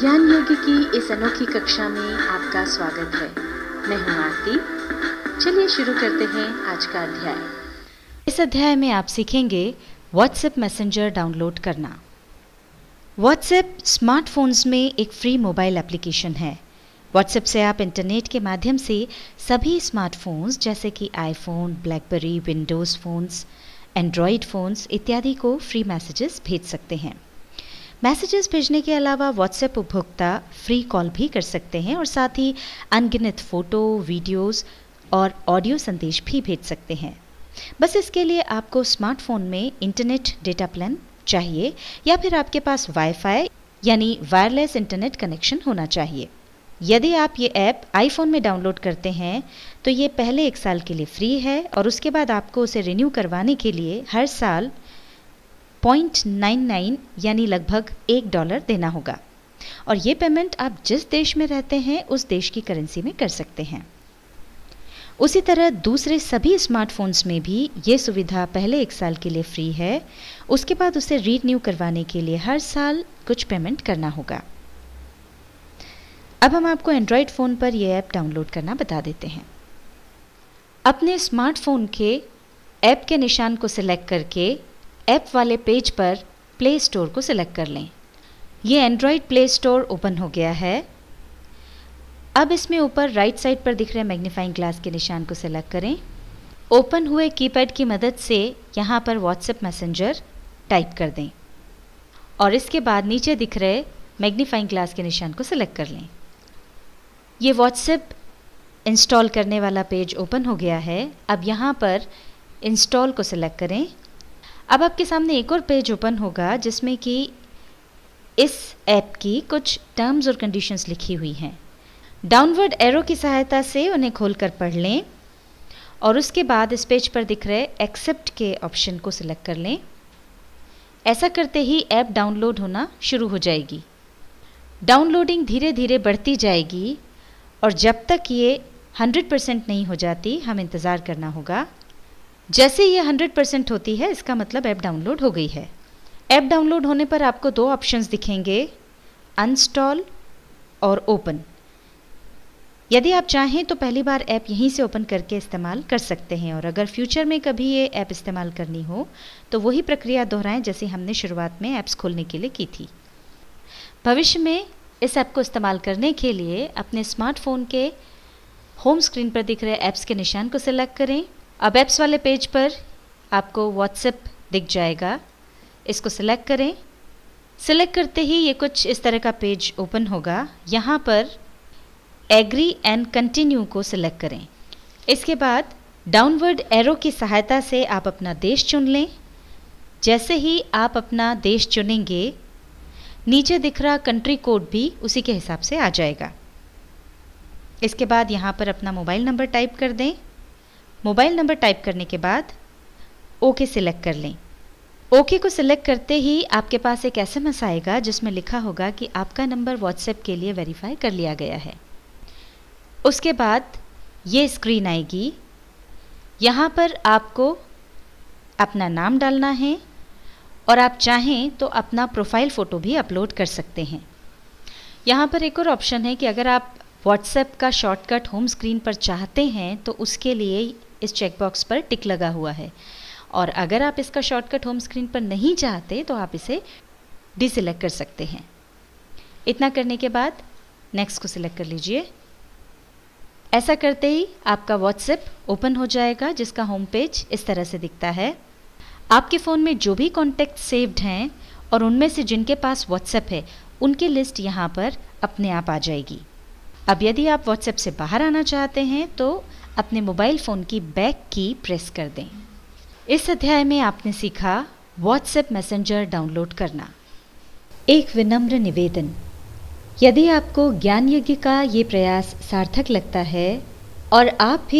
ज्ञान योग्य की इस अनोखी कक्षा में आपका स्वागत है मैं हूँ आरती चलिए शुरू करते हैं आज का अध्याय इस अध्याय में आप सीखेंगे व्हाट्सएप मैसेंजर डाउनलोड करना व्हाट्सएप स्मार्टफोन्स में एक फ्री मोबाइल एप्लीकेशन है व्हाट्सएप से आप इंटरनेट के माध्यम से सभी स्मार्टफोन्स जैसे कि iPhone BlackBerry Windows phones Android phones इत्यादि को फ्री मैसेजेस भेज सकते हैं मैसेजेस भेजने के अलावा व्हाट्सएप उपभोक्ता फ्री कॉल भी कर सकते हैं और साथ ही अनगिनत फ़ोटो वीडियोस और ऑडियो संदेश भी भेज सकते हैं बस इसके लिए आपको स्मार्टफोन में इंटरनेट डेटा प्लान चाहिए या फिर आपके पास वाईफाई यानी वायरलेस इंटरनेट कनेक्शन होना चाहिए यदि आप ये ऐप आईफोन में डाउनलोड करते हैं तो ये पहले एक साल के लिए फ्री है और उसके बाद आपको उसे रिन्यू करवाने के लिए हर साल 0.99 यानी लगभग एक डॉलर देना होगा और ये पेमेंट आप जिस देश में रहते हैं उस देश की करेंसी में कर सकते हैं उसी तरह दूसरे सभी स्मार्टफोन्स में भी ये सुविधा पहले एक साल के लिए फ्री है उसके बाद उसे रीन्यू करवाने के लिए हर साल कुछ पेमेंट करना होगा अब हम आपको एंड्रॉयड फ़ोन पर यह ऐप डाउनलोड करना बता देते हैं अपने स्मार्टफोन के ऐप के निशान को सिलेक्ट करके ऐप वाले पेज पर प्ले स्टोर को सिलेक्ट कर लें ये एंड्रॉयड प्ले स्टोर ओपन हो गया है अब इसमें ऊपर राइट साइड पर दिख रहे मैग्नीफाइंग ग्लास के निशान को सिलेक्ट करें ओपन हुए कीपैड की मदद से यहाँ पर व्हाट्सएप मैसेंजर टाइप कर दें और इसके बाद नीचे दिख रहे मैग्नीफाइंग ग्लास के निशान को सिलेक्ट कर लें ये व्हाट्सएप इंस्टॉल करने वाला पेज ओपन हो गया है अब यहाँ पर इंस्टॉल को सिलेक्ट करें अब आपके सामने एक और पेज ओपन होगा जिसमें कि इस ऐप की कुछ टर्म्स और कंडीशंस लिखी हुई हैं डाउनवर्ड एरो की सहायता से उन्हें खोल कर पढ़ लें और उसके बाद इस पेज पर दिख रहे एक्सेप्ट के ऑप्शन को सिलेक्ट कर लें ऐसा करते ही ऐप डाउनलोड होना शुरू हो जाएगी डाउनलोडिंग धीरे धीरे बढ़ती जाएगी और जब तक ये 100% नहीं हो जाती हम इंतज़ार करना होगा जैसे ये 100 परसेंट होती है इसका मतलब ऐप डाउनलोड हो गई है ऐप डाउनलोड होने पर आपको दो ऑप्शंस दिखेंगे अनस्टॉल और ओपन यदि आप चाहें तो पहली बार ऐप यहीं से ओपन करके इस्तेमाल कर सकते हैं और अगर फ्यूचर में कभी ये ऐप इस्तेमाल करनी हो तो वही प्रक्रिया दोहराएं जैसे हमने शुरुआत में ऐप्स खोलने के लिए की थी भविष्य में इस ऐप को इस्तेमाल करने के लिए अपने स्मार्टफोन के होम स्क्रीन पर दिख रहे ऐप्स के निशान को सिलेक्ट करें अब ऐप्स वाले पेज पर आपको व्हाट्सएप दिख जाएगा इसको सिलेक्ट करें सिलेक्ट करते ही ये कुछ इस तरह का पेज ओपन होगा यहाँ पर एग्री एंड कंटिन्यू को सिलेक्ट करें इसके बाद डाउनवर्ड एरो की सहायता से आप अपना देश चुन लें जैसे ही आप अपना देश चुनेंगे नीचे दिख रहा कंट्री कोड भी उसी के हिसाब से आ जाएगा इसके बाद यहाँ पर अपना मोबाइल नंबर टाइप कर दें मोबाइल नंबर टाइप करने के बाद ओके सिलेक्ट कर लें ओके को सिलेक्ट करते ही आपके पास एक एस एम एस आएगा जिसमें लिखा होगा कि आपका नंबर व्हाट्सएप के लिए वेरीफाई कर लिया गया है उसके बाद ये स्क्रीन आएगी यहाँ पर आपको अपना नाम डालना है और आप चाहें तो अपना प्रोफाइल फ़ोटो भी अपलोड कर सकते हैं यहाँ पर एक और ऑप्शन है कि अगर आप व्हाट्सएप का शॉर्टकट होम स्क्रीन पर चाहते हैं तो उसके लिए इस चेकबॉक्स पर टिक लगा हुआ है और अगर आप इसका शॉर्टकट होम स्क्रीन पर नहीं चाहते तो आप इसे डिसलेक्ट कर सकते हैं इतना करने के बाद नेक्स्ट को सिलेक्ट कर लीजिए ऐसा करते ही आपका व्हाट्सएप ओपन हो जाएगा जिसका होम पेज इस तरह से दिखता है आपके फ़ोन में जो भी कॉन्टैक्ट सेव्ड हैं और उनमें से जिनके पास व्हाट्सएप है उनकी लिस्ट यहाँ पर अपने आप आ जाएगी अब यदि आप व्हाट्सएप से बाहर आना चाहते हैं तो अपने मोबाइल फ़ोन की बैक की प्रेस कर दें इस अध्याय में आपने सीखा व्हाट्सएप मैसेंजर डाउनलोड करना एक विनम्र निवेदन यदि आपको ज्ञान यज्ञ का ये प्रयास सार्थक लगता है और आप भी